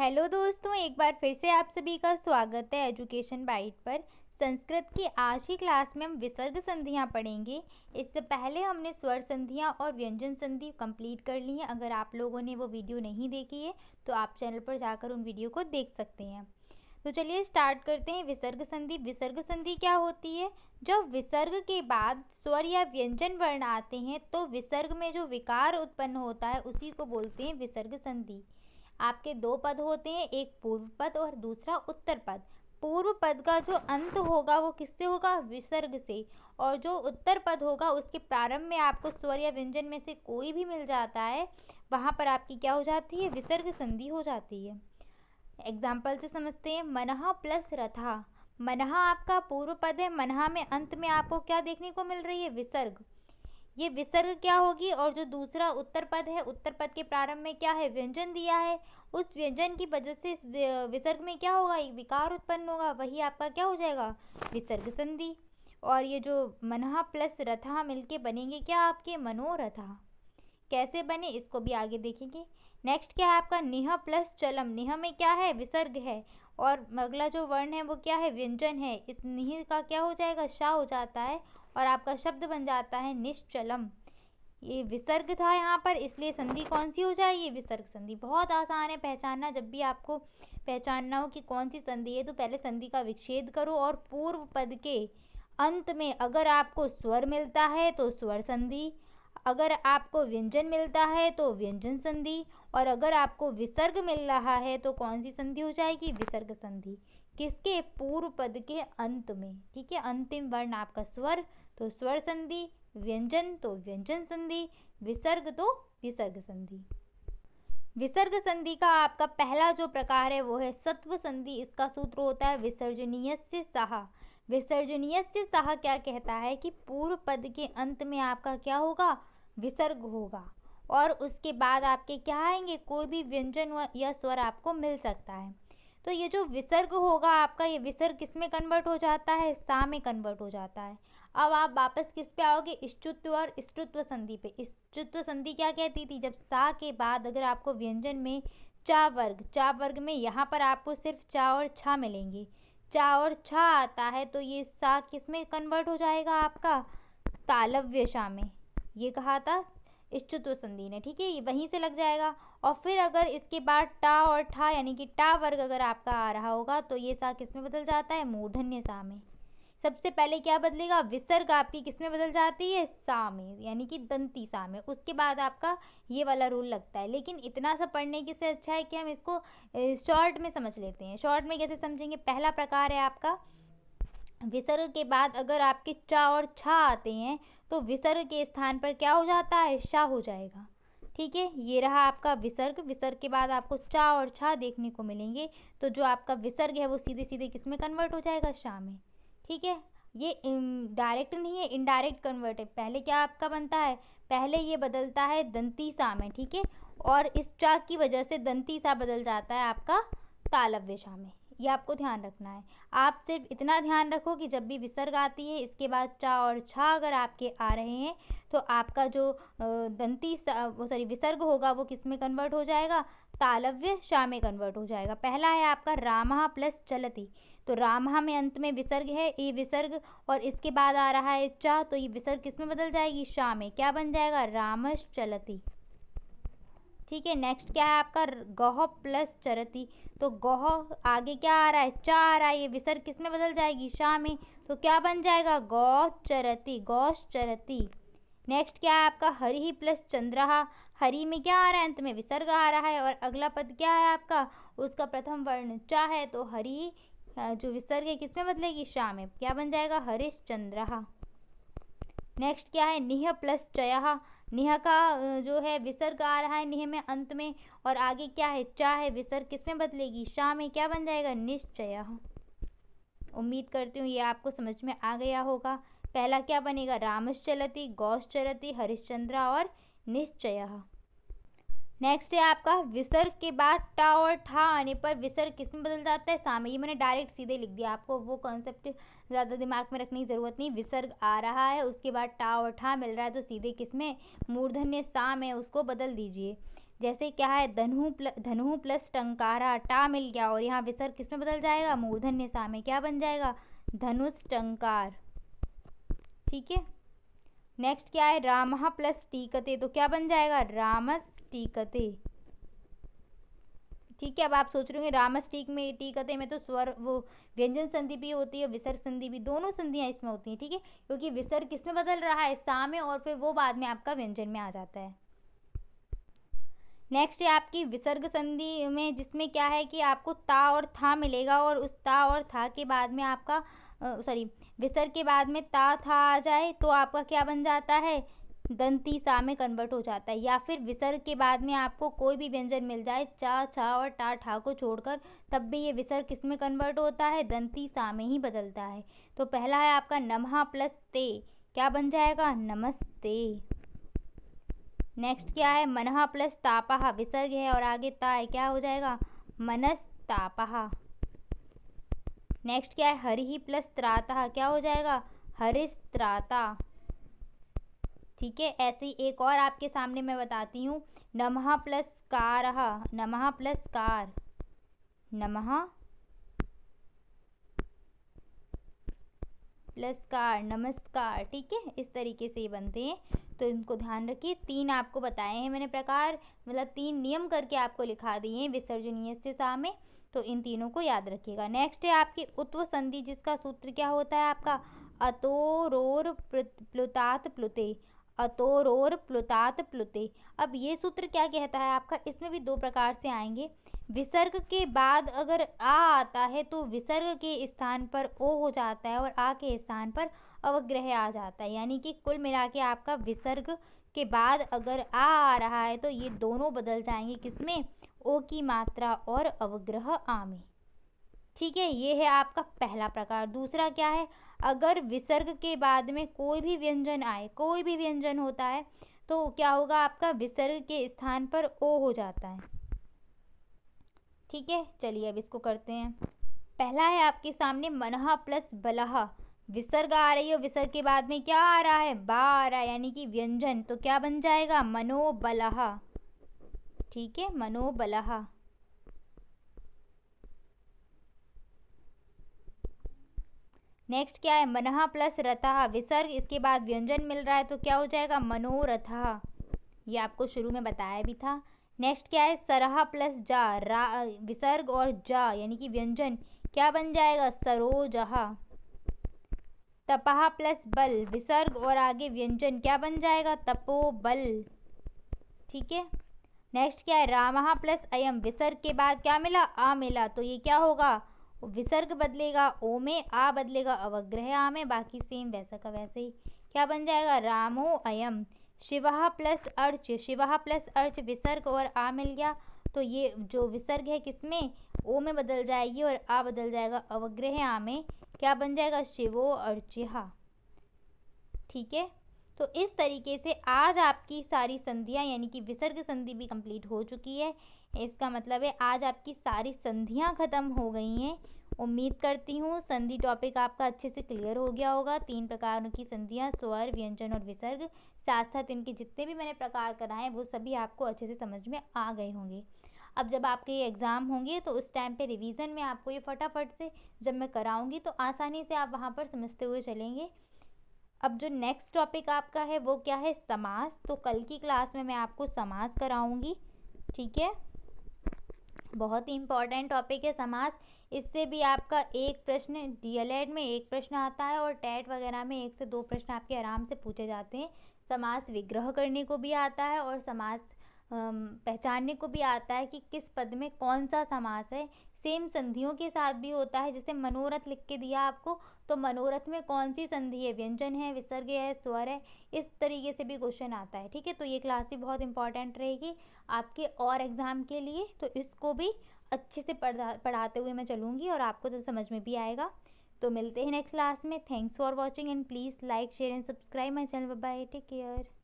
hello दोस्तों एक बार फिर से आप सभी का स्वागत है एजुकेशन बाइट पर संस्कृत की आज की क्लास में हम विसर्ग संधियाँ पढ़ेंगे इससे पहले हमने स्वर संधियाँ और व्यंजन संधि कंप्लीट कर ली हैं अगर आप लोगों ने वो वीडियो नहीं देखी है तो आप चैनल पर जाकर उन वीडियो को देख सकते हैं तो चलिए स्टार्ट करते हैं विसर्ग संधि विसर्ग संधि क्या होती है जब विसर्ग के बाद स्वर या व्यंजन वर्ण आते हैं तो विसर्ग में जो विकार उत्पन्न होता है उसी को बोलते हैं विसर्ग संधि आपके दो पद होते हैं एक पूर्व पद और दूसरा उत्तर पद पूर्व पद का जो अंत होगा वो किससे होगा विसर्ग से और जो उत्तर पद होगा उसके प्रारंभ में आपको स्वर या व्यंजन में से कोई भी मिल जाता है वहाँ पर आपकी क्या हो जाती है विसर्ग संधि हो जाती है एग्जाम्पल से समझते हैं मनहा प्लस रथा मनहा आपका पूर्व पद है मनहा में अंत में आपको क्या देखने को मिल रही है विसर्ग ये विसर्ग क्या होगी और जो दूसरा उत्तर पद है उत्तर पद के प्रारंभ में क्या है व्यंजन दिया है उस व्यंजन की वजह से इस विसर्ग में क्या होगा एक विकार उत्पन्न होगा वही आपका क्या हो जाएगा विसर्ग संधि और ये जो मनहा प्लस रथा मिलके बनेंगे क्या आपके मनोरथा कैसे बने इसको भी आगे देखेंगे नेक्स्ट क्या है आपका नेह प्लस चलम नेह में क्या है विसर्ग है और अगला जो वर्ण है वो क्या है व्यंजन है इस निह का क्या हो जाएगा शाह हो जाता है और आपका शब्द बन जाता है निश्चलम ये विसर्ग था यहाँ पर इसलिए संधि कौन सी हो जाए ये विसर्ग संधि बहुत आसान है पहचानना जब भी आपको पहचानना हो कि कौन सी संधि है तो पहले संधि का विच्छेद करो और पूर्व पद के अंत में अगर आपको स्वर मिलता है तो स्वर संधि अगर आपको व्यंजन मिलता है तो व्यंजन संधि और अगर आपको विसर्ग मिल रहा है तो कौन सी संधि हो जाएगी विसर्ग संधि किसके पूर्व पद के अंत में ठीक है अंतिम वर्ण आपका स्वर तो स्वर संधि व्यंजन तो व्यंजन संधि विसर्ग तो विसर्ग संधि विसर्ग संधि का आपका पहला जो प्रकार है वो है सत्व संधि इसका सूत्र होता है विसर्जनीय से सहा विसर्जनीय से सहा क्या कहता है कि पूर्व पद के अंत में आपका क्या होगा विसर्ग होगा और उसके बाद आपके क्या आएंगे कोई भी व्यंजन या स्वर आपको मिल सकता है तो ये जो विसर्ग होगा आपका ये विसर्ग किस में कन्वर्ट हो जाता है सा में कन्वर्ट हो जाता है अब आप वापस किस पे आओगे स्तुत्व और स्तुत्व संधि पे स्तुत्व संधि क्या कहती थी जब सा के बाद अगर आपको व्यंजन में चा वर्ग चा वर्ग में यहाँ पर आपको सिर्फ चा और छा मिलेंगे चा और छा आता है तो ये सा किस में कन्वर्ट हो जाएगा आपका तालव्य शा में ये कहा था स्तुत्व संधि ने ठीक है ये वहीं से लग जाएगा और फिर अगर इसके बाद टा और ठा यानी कि टा वर्ग अगर आपका आ रहा होगा तो ये सा किस में बदल जाता है मूर्धन्य सा में सबसे पहले क्या बदलेगा विसर्ग आपकी किस में बदल जाती है सा में यानी कि दंती सा में उसके बाद आपका ये वाला रूल लगता है लेकिन इतना सा पढ़ने के से अच्छा है कि हम इसको शॉर्ट में समझ लेते हैं शॉर्ट में कैसे समझेंगे पहला प्रकार है आपका विसर्ग के बाद अगर आपके चा और छा आते हैं तो विसर्ग के स्थान पर क्या हो जाता है शाह हो जाएगा ठीक है ये रहा आपका विसर्ग विसर्ग के बाद आपको चा और छा देखने को मिलेंगे तो जो आपका विसर्ग है वो सीधे सीधे किस में कन्वर्ट हो जाएगा शाह में ठीक है ये डायरेक्ट नहीं है इनडायरेक्ट कन्वर्टिव पहले क्या आपका बनता है पहले ये बदलता है दंती सा में ठीक है और इस चाक की वजह से दंती सा बदल जाता है आपका तालव्य शाह में ये आपको ध्यान रखना है आप सिर्फ इतना ध्यान रखो कि जब भी विसर्ग आती है इसके बाद चा और छा अगर आपके आ रहे हैं तो आपका जो दंती वो सॉरी विसर्ग होगा वो किस में कन्वर्ट हो जाएगा तालव्य शाह में कन्वर्ट हो जाएगा पहला है आपका रामा प्लस चलती तो रामहा में अंत में विसर्ग है ई विसर्ग और इसके बाद आ रहा है चा तो ये विसर्ग किस में बदल जाएगी शाह में क्या बन जाएगा रामश चलती ठीक है नेक्स्ट क्या है आपका गह प्लस चरती तो गह आगे क्या आ रहा है चा आ रहा है ये विसर्ग किस में बदल जाएगी शाह में तो क्या बन जाएगा गौ चरती गौश चरती नेक्स्ट क्या है आपका हरी ही प्लस चंद्रहा हरी में क्या आ रहा है अंत में विसर्ग आ रहा है और अगला पद क्या है आपका उसका प्रथम वर्ण चा है तो हरी जो विसर्ग है किसमें बदलेगी शाह में क्या बन जाएगा हरिश्चंद्रहा नेक्स्ट क्या है निह प्लस चया निह का जो है विसर्ग आ रहा है निह में अंत में और आगे क्या है चा है विसर्ग किसमें बदलेगी शाह में क्या बन जाएगा निश्चय उम्मीद करती हूँ ये आपको समझ में आ गया होगा पहला क्या बनेगा रामश्चलती चलती हरिश्चंद्रा और निश्चय नेक्स्ट है आपका विसर्ग के बाद टा और ठा आने पर विसर्ग किस में बदल जाता है सा में ये मैंने डायरेक्ट सीधे लिख दिया आपको वो कॉन्सेप्ट ज़्यादा दिमाग में रखने की ज़रूरत नहीं विसर्ग आ रहा है उसके बाद टा और ठा मिल रहा है तो सीधे किस में मूर्धन्य सा में उसको बदल दीजिए जैसे क्या है धनु प्ल धनु प्लस टंकारा टा मिल गया और यहाँ विसर्ग किस में बदल जाएगा मूर्धन्य सा में क्या बन जाएगा धनुष टंकार ठीक है नेक्स्ट क्या है रामहा प्लस टीकते तो क्या बन जाएगा रामस टीकते ठीक है अब आप सोच रहे होंगे रामस्टिक में टीकते में तो स्वर वो व्यंजन संधि भी होती है विसर्ग संधि भी दोनों संधियाँ इसमें होती हैं ठीक है क्योंकि विसर्ग किसमें बदल रहा है सा में और फिर वो बाद में आपका व्यंजन में आ जाता है नेक्स्ट है आपकी विसर्ग संधि में जिसमें क्या है कि आपको ता और था मिलेगा और उस ता और था के बाद में आपका सॉरी विसर्ग के बाद में ता था आ जाए तो आपका क्या बन जाता है दंती सा में कन्वर्ट हो जाता है या फिर विसर्ग के बाद में आपको कोई भी व्यंजन मिल जाए चा छा और टा ठा को छोड़कर तब भी ये विसर्ग किस में कन्वर्ट होता है दंती सा में ही बदलता है तो पहला है आपका नमहा प्लस ते क्या बन जाएगा नमस्ते नेक्स्ट क्या है मनहा प्लस तापहा विसर्ग है और आगे ता है क्या हो जाएगा मनस तापहा नेक्स्ट क्या है हरि प्लस त्राता क्या हो जाएगा हरिस्त्राता ठीक है ऐसे ही एक और आपके सामने मैं बताती हूँ नमः प्लस कार नमः प्लस कार नमः प्लस कार नमस्कार ठीक है इस तरीके से ये बनते हैं तो इनको ध्यान रखिए तीन आपको बताए हैं मैंने प्रकार मतलब तीन नियम करके आपको लिखा दिए हैं विसर्जनीय से सा तो इन तीनों को याद रखिएगा नेक्स्ट है आपकी उत्व संधि जिसका सूत्र क्या होता है आपका अतोरोर प्लुतात प्लुते अतोरोर प्लुतात प्लुते अब ये सूत्र क्या कहता है आपका इसमें भी दो प्रकार से आएंगे विसर्ग के बाद अगर आ आता है तो विसर्ग के स्थान पर ओ हो जाता है और आ के स्थान पर अवग्रह आ जाता है यानी कि कुल मिला के आपका विसर्ग के बाद अगर आ आ रहा है तो ये दोनों बदल जाएंगे किसमें ओ की मात्रा और अवग्रह आ में ठीक है ये है आपका पहला प्रकार दूसरा क्या है अगर विसर्ग के बाद में कोई भी व्यंजन आए कोई भी व्यंजन होता है तो क्या होगा आपका विसर्ग के स्थान पर ओ हो जाता है ठीक है चलिए अब इसको करते हैं पहला है आपके सामने मनहा प्लस बलहा विसर्ग आ रही है विसर्ग के बाद में क्या आ रहा है बा आ रहा है यानी कि व्यंजन तो क्या बन जाएगा मनोबलहा ठीक है मनोबलहा नेक्स्ट क्या है मनह प्लस रथा विसर्ग इसके बाद व्यंजन मिल रहा है तो क्या हो जाएगा मनोरथा ये आपको शुरू में बताया भी था नेक्स्ट क्या है सरह प्लस जा रा विसर्ग और जा यानी कि व्यंजन क्या बन जाएगा सरोजहा तपहा प्लस बल विसर्ग और आगे व्यंजन क्या बन जाएगा तपोबल ठीक है नेक्स्ट क्या है रामहा प्लस अयम विसर्ग के बाद क्या मिला आ मिला तो ये क्या होगा विसर्ग बदलेगा ओ में आ बदलेगा अवग्रह आ में बाकी सेम वैसा का वैसे ही क्या बन जाएगा रामो अयम शिवा प्लस अर्च शिवा प्लस अर्च विसर्ग और आ मिल गया तो ये जो विसर्ग है किसमें ओ में बदल जाएगी और आ बदल जाएगा अवग्रह आ में क्या बन जाएगा शिवो अर्चिहा ठीक है तो इस तरीके से आज आपकी सारी संधियाँ यानी कि विसर्ग संधि भी कंप्लीट हो चुकी है इसका मतलब है आज आपकी सारी संधियाँ ख़त्म हो गई हैं उम्मीद करती हूँ संधि टॉपिक आपका अच्छे से क्लियर हो गया होगा तीन प्रकारों की संधियाँ स्वर व्यंजन और विसर्ग साथ साथ इनके जितने भी मैंने प्रकार कराए वो सभी आपको अच्छे से समझ में आ गए होंगे अब जब आपके ये एग्ज़ाम होंगे तो उस टाइम पे रिवीजन में आपको ये फटाफट से जब मैं कराऊंगी तो आसानी से आप वहाँ पर समझते हुए चलेंगे अब जो नेक्स्ट टॉपिक आपका है वो क्या है समास तो कल की क्लास में मैं आपको समास कराऊंगी ठीक है बहुत ही इम्पॉर्टेंट टॉपिक है समास इससे भी आपका एक प्रश्न डीएलएड में एक प्रश्न आता है और टेट e वगैरह में एक से दो प्रश्न आपके आराम से पूछे जाते हैं समास विग्रह करने को भी आता है और समास पहचानने को भी आता है कि किस पद में कौन सा समास है सेम संधियों के साथ भी होता है जैसे मनोरथ लिख के दिया आपको तो मनोरथ में कौन सी संधि है व्यंजन है विसर्ग है स्वर है इस तरीके से भी क्वेश्चन आता है ठीक है तो ये क्लास भी बहुत इंपॉर्टेंट रहेगी आपके और एग्ज़ाम के लिए तो इसको भी अच्छे से पढ़ा पढ़ाते हुए मैं चलूँगी और आपको तो समझ में भी आएगा तो मिलते हैं नेक्स्ट क्लास में thanks for watching and please like share and subscribe my channel bye take care